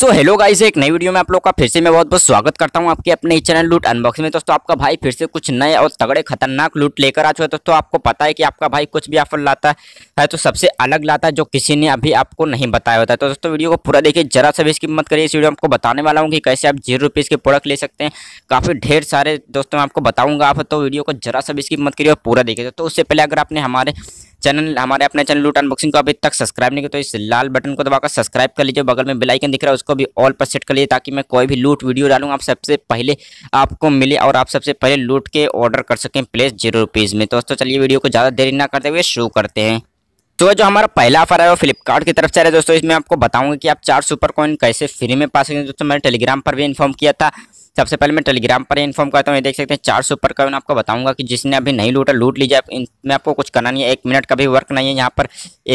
so hello guys एक नई video में आप लोग का फिर से मैं बहुत बहुत स्वागत करता हूं आपके अपने चैनल लूट अनबॉक्स में दोस्तों आपका भाई फिर से कुछ नए और तगड़े खतरनाक लूट लेकर आ चुका है दोस्तों आपको पता है कि आपका भाई कुछ भी ऑफर लाता है तो सबसे अलग लाता है जो किसी ने अभी आपको नहीं बताया होता है तो दोस्तों वीडियो को पूरा देखिए जरा सा भी इसकी मत करिए इस वीडियो में आपको बताने वाला हूँ कि कैसे आप जीरो रुपीज़ के प्रोडक्ट ले सकते हैं काफ़ी ढेर सारे दोस्तों मैं आपको बताऊँगा आप तो वीडियो को जरा सा भी इसकी मत करिए और पूरा देखिए दोस्तों उससे पहले अगर आपने हमारे चैनल हमारे अपने चैनल लूट अनबॉक्सिंग को अभी तक सब्सक्राइब नहीं किया तो इस लाल बटन को दबाकर सब्सक्राइब कर लीजिए बगल में बिलाइकन दिख रहा है उसको भी ऑल पर सेट कर लीजिए ताकि मैं कोई भी लूट वीडियो डालूँ आप सबसे पहले आपको मिले और आप सबसे पहले लूट के ऑर्डर कर सकें प्लेस जीरो रुपीज़ में दोस्तों चलिए वीडियो को ज़्यादा देरी ना करते हुए शुरू करते हैं तो जो हमारा पहला ऑफर है वो फ्लिपकार्ट की तरफ से आ रहा है दोस्तों इसमें आपको बताऊंगा कि आप चार सुपर कॉइन कैसे फ्री में पा सकते हैं दोस्तों मैंने टेलीग्राम पर भी इन्फॉर्म किया था सबसे पहले मैं टेलीग्राम पर इन्फॉर्म करता हूँ ये देख सकते हैं चार सौ कॉइन आपको बताऊंगा कि जिसने अभी नहीं लूटा लूट लीजिए इनमें आपको कुछ करना नहीं है एक मिनट का भी वर्क नहीं है यहाँ पर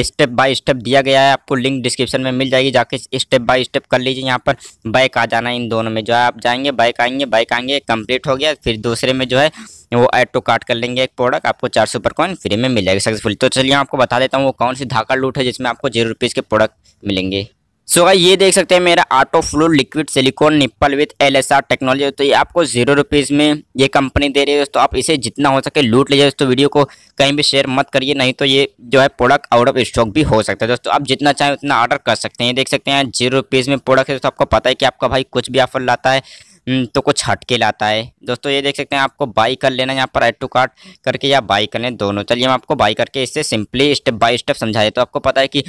स्टेप बाय स्टेप दिया गया है आपको लिंक डिस्क्रिप्शन में मिल जाएगी जाके स्टेप बाय स्टेप कर लीजिए यहाँ पर बाइक आ जाना इन दोनों में जो है आप जाएंगे बाइक आएंगे बाइक आएंगे कंप्लीट हो गया फिर दूसरे में जो है वो एड टू कार्ट कर लेंगे एक प्रोडक्ट आपको चार सौ पर कॉइन फ्री में मिल जाएगी सक्सेसफुल तो चलिए आपको बता देता हूँ वो कौन सी धाका लूट है जिसमें आपको जीरो रुपीज़ के प्रोडक्ट मिलेंगे सो so, ये देख सकते हैं मेरा auto flow liquid silicone nipple with L S R technology तो ये आपको जीरो रुपीज़ में ये कंपनी दे रही है दोस्तों आप इसे जितना हो सके लूट लीजिए दोस्तों वीडियो को कहीं भी शेयर मत करिए नहीं तो ये जो है प्रोडक्ट आउट ऑफ स्टॉक भी हो सकता है दोस्तों आप जितना चाहें उतना ऑर्डर कर सकते हैं ये देख सकते हैं जीरो रुपीज़ में प्रोडक्ट है दोस्तों आपको पता है कि आपका भाई कुछ भी ऑफर लाता है हम्म, तो कुछ हटके लाता है दोस्तों ये देख सकते हैं आपको बाई कर लेना यहाँ पर एड टू कार्ट करके या बाई कर लें दोनों चलिए मैं आपको बाई करके इससे सिंपली स्टेप बाई स्टेप समझाए तो आपको पता है कि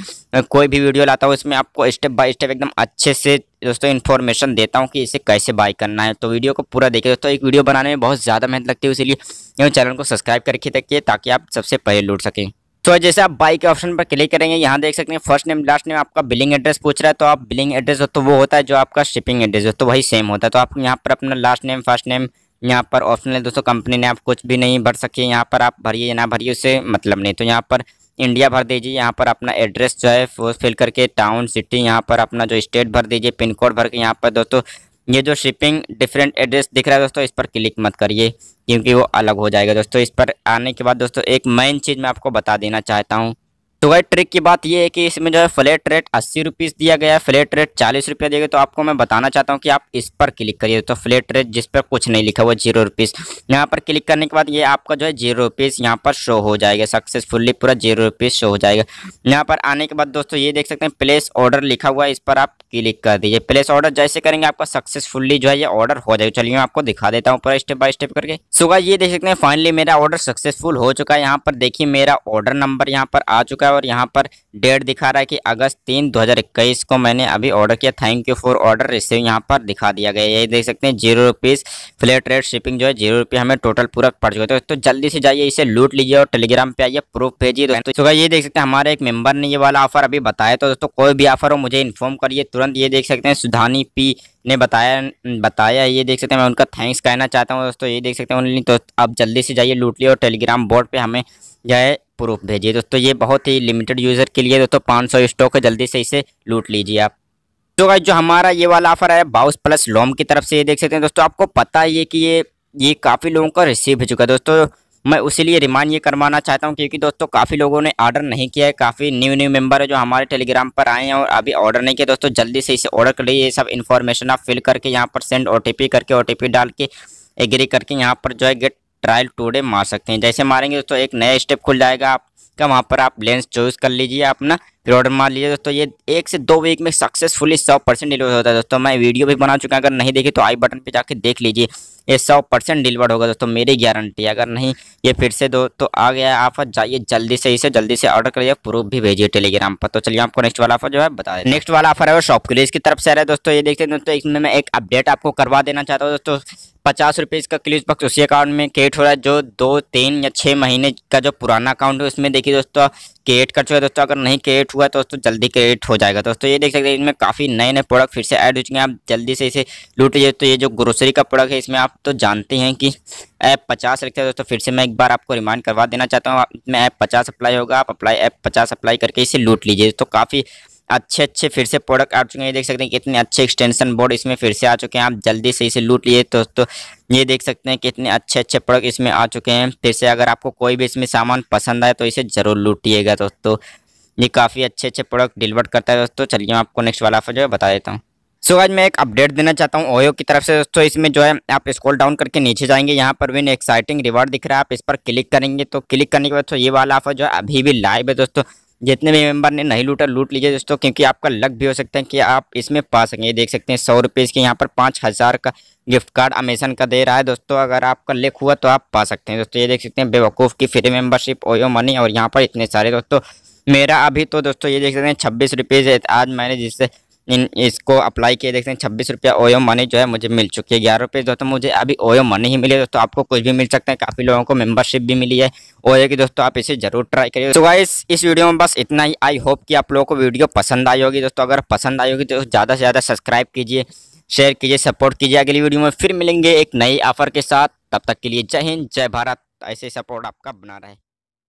कोई भी वीडियो लाता हूँ इसमें आपको स्टेप बाई स्टेप एकदम अच्छे से दोस्तों इन्फॉर्मेशन देता हूँ कि इसे कैसे बाई करना है तो वीडियो को पूरा देखिए दोस्तों एक वीडियो बनाने में बहुत ज़्यादा मेहनत लगती है इसीलिए चैनल को सब्सक्राइब करके देखिए ताकि आप सबसे पहले लूट सकें सो तो so, जैसे आप बाई के ऑप्शन पर क्लिक करेंगे यहाँ देख सकते हैं फर्स्ट नेम लास्ट नेम आपका बिलिंग एड्रेस पूछ रहा है तो आप बिलिंग एड्रेस हो तो वो होता है जो आपका शिपिंग एड्रेस हो तो वही सेम होता है तो आप यहाँ पर अपना लास्ट नेम फर्स्ट नेम यहाँ पर ऑप्शन है दोस्तों कंपनी ने आप कुछ भी नहीं भर सकी यहाँ पर आप भरिए ना भरिए उससे मतलब नहीं तो यहाँ पर इंडिया भर दीजिए यहाँ पर अपना एड्रेस जो है फिल करके टाउन सिटी यहाँ पर अपना जो स्टेट भर दीजिए पिन कोड भर के यहाँ पर दोस्तों ये जो शिपिंग डिफरेंट एड्रेस दिख रहा है दोस्तों इस पर क्लिक मत करिए क्योंकि वो अलग हो जाएगा दोस्तों इस पर आने के बाद दोस्तों एक मेन चीज़ मैं आपको बता देना चाहता हूँ तो वही ट्रिक की बात ये है कि इसमें जो है फ्लैट रेट अस्सी रुपीज़ दिया गया है फ्लैट रेट चालीस रुपया दिया गया तो आपको मैं बताना चाहता हूँ कि आप इस पर क्लिक करिए तो फ्लैट रेट जिस पर कुछ नहीं लिखा हुआ जीरो रुपीज़ यहाँ पर क्लिक करने के बाद ये आपका जो है जीरो रुपीज़ यहाँ पर शो हो जाएगा सक्सेसफुली पूरा जीरो रुपीज़ शो हो जाएगा यहाँ पर आने के बाद दोस्तों ये देख सकते हैं प्लेस ऑर्डर लिखा हुआ है इस पर आप क्लिक कर दीजिए प्लेस ऑर्डर जैसे करेंगे आपका सक्सेसफुली जो है ये ऑर्डर हो जाएगा चलिए मैं आपको दिखा देता हूँ पूरा स्टेप बाय स्टेप करके सुबह ये देख सकते हैं फाइनली मेरा ऑर्डर सक्सेसफुल हो चुका है यहाँ पर देखिए मेरा ऑर्डर नंबर यहाँ पर आ चुका है है और यहाँ पर डेट दिखा रहा है कि अगस्त तीन 2021 को मैंने अभी ऑर्डर किया thank you for order receive यहाँ पर दिखा दिया गया यही देख सकते हैं zero rupees flat rate shipping जो है जीरो रुपये हमें टोटल पूरा पड़ चुका है तो, तो जल्दी से जाइए इसे लूट लीजिए और टेलीग्राम पर आइए प्रूफ भेजिए तो, तो ये देख सकते हैं हमारे एक मेम्बर ने ये वाला ऑफर अभी बताया तो दोस्तों कोई भी ऑफर हो मुझे इन्फॉर्म करिए तुरंत ये देख सकते हैं सुधानी पी ने बताया बताया ये देख सकते हैं मैं उनका थैंक्स कहना चाहता हूँ दोस्तों ये देख सकते हैं उन्होंने तो आप जल्दी से जाइए लूट लिए और टेलीग्राम बोर्ड पर हमें जो है प्रूफ भेजिए दोस्तों ये बहुत ही लिमिटेड यूज़र के लिए दोस्तों पाँच सौ स्टॉक है जल्दी से इसे लूट लीजिए आप तो भाई जो हमारा ये वाला ऑफर है बाउस प्लस लॉम की तरफ से ये देख सकते हैं दोस्तों आपको पता ही है कि ये ये काफ़ी लोगों का रिसीव हो चुका है दोस्तों मैं उसी लिए रिमांड ये करवाना चाहता हूँ क्योंकि दोस्तों काफ़ी लोगों ने ऑर्डर नहीं किया है काफ़ी न्यू न्यू मेम्बर है जो हमारे टेलीग्राम पर आए हैं और अभी ऑर्डर नहीं किया दोस्तों जल्दी से इसे ऑर्डर लीजिए ये सब इन्फॉर्मेशन आप फिल करके यहाँ पर सेंड ओ करके ओ डाल के एग्री करके यहाँ पर जो है गेट ट्रायल टूडे मार सकते हैं जैसे मारेंगे दोस्तों एक नया स्टेप खुल जाएगा आपका वहाँ पर आप लेंस चॉइस कर लीजिए अपना फिर ऑर्डर मार लीजिए दोस्तों ये एक से दो वीक में सक्सेसफुली सौ परसेंट डिलीवर होता है दोस्तों मैं वीडियो भी बना चुका अगर नहीं देखी तो आई बटन पर जाके देख लीजिए ये सौ परसेंट डिलीवर होगा दोस्तों मेरी गारंटी है अगर नहीं ये फिर से दो तो आ गया है ऑफर जाइए जल्दी से इसे जल्दी से ऑर्डर करिए प्रूफ भी भेजिए टेलीग्राम पर तो चलिए आपको नेक्स्ट वाला ऑफर जो है बता दें नेक्स्ट वाला ऑफर है वो शॉप क्लीज की इसकी तरफ से आ रहा है दोस्तों ये देखते हैं दोस्तों इसमें मैं एक अपडेट आपको करवा देना चाहता हूँ दोस्तों पचास रुपये इसका क्लीज बक्स उसी अकाउंट में क्रिएट हो रहा है जो दो तीन या छः महीने का जो पुराना अकाउंट है उसमें देखिए दोस्तों क्रिएट कर चुका है दोस्तों अगर नहीं क्रिएट हुआ तो दोस्तों जल्दी क्रिएट हो जाएगा दोस्तों ये देख सकते हैं इसमें काफ़ी नए नए प्रोडक्ट फिर से ऐड हो चुके हैं आप जल्दी से इसे लूट लीजिए तो ये जो ग्रोसरी का प्रोडक्ट है इसमें आप तो जानते हैं कि ऐप पचास रखते हैं दोस्तों फिर से मैं एक बार आपको रिमाइंड करवा देना चाहता हूँ इसमें ऐप पचास अप्लाई होगा आप अप्लाई ऐप पचास अप्लाई करके इसे लूट लीजिए तो काफ़ी अच्छे अच्छे फिर से प्रोडक्ट आ चुके हैं ये देख सकते हैं कितने अच्छे एक्सटेंशन बोर्ड इसमें फिर से आ चुके हैं आप जल्दी से इसे लूट लिए तो दोस्तों ये देख सकते हैं कितने अच्छे अच्छे प्रोडक्ट इसमें आ चुके हैं फिर से अगर आपको कोई भी इसमें सामान पसंद आए तो इसे ज़रूर लूटिएगा दोस्तों ये काफ़ी अच्छे अच्छे प्रोडक्ट डिलीवर करता है दोस्तों चलिए मैं आपको नेक्स्ट वाला ऑफर जो है बता देता हूँ सो आज मैं एक अपडेट देना चाहता हूँ ओयो की तरफ से दोस्तों इसमें जो है आप स्क्रॉल डाउन करके नीचे जाएंगे यहाँ पर एक एक्साइटिंग रिवार्ड दिख रहा है आप इस पर क्लिक करेंगे तो क्लिक करने के बाद तो ये वाला ऑफर जो है अभी भी लाइव है दोस्तों जितने भी मेम्बर ने नहीं लूटा लूट लीजिए दोस्तों क्योंकि आपका लक भी हो सकता है कि आप इसमें पा सकेंगे देख सकते हैं सौ रुपये इसके यहाँ पर पाँच हज़ार का गिफ्ट कार्ड अमेजन का दे रहा है दोस्तों अगर आपका लिख हुआ तो आप पा सकते हैं दोस्तों ये देख सकते हैं बेवकूफ़ की फ्री मेम्बरशिप ओयो मनी और यहाँ पर इतने सारे दोस्तों मेरा अभी तो दोस्तों ये देख सकते हैं छब्बीस रुपीज़ है आज मैंने जिससे इन इसको अप्लाई किए देख सकते हैं छब्बीस रुपया ओयो मनी जो है मुझे मिल चुकी है ग्यारह रुपये दोस्तों मुझे अभी ओयो मनी ही मिली है दोस्तों आपको कुछ भी मिल सकता है काफ़ी लोगों को मेंबरशिप भी मिली है ओयो की दोस्तों आप इसे जरूर ट्राई करिए तो गाइस इस वीडियो में बस इतना ही आई होप कि आप लोगों को वीडियो पसंद आई होगी दोस्तों अगर पसंद आई होगी तो ज़्यादा से ज़्यादा सब्सक्राइब कीजिए शेयर कीजिए सपोर्ट कीजिए अगली वीडियो में फिर मिलेंगे एक नई ऑफर के साथ तब तक के लिए जय हिंद जय भारत ऐसे सपोर्ट आपका बना रहे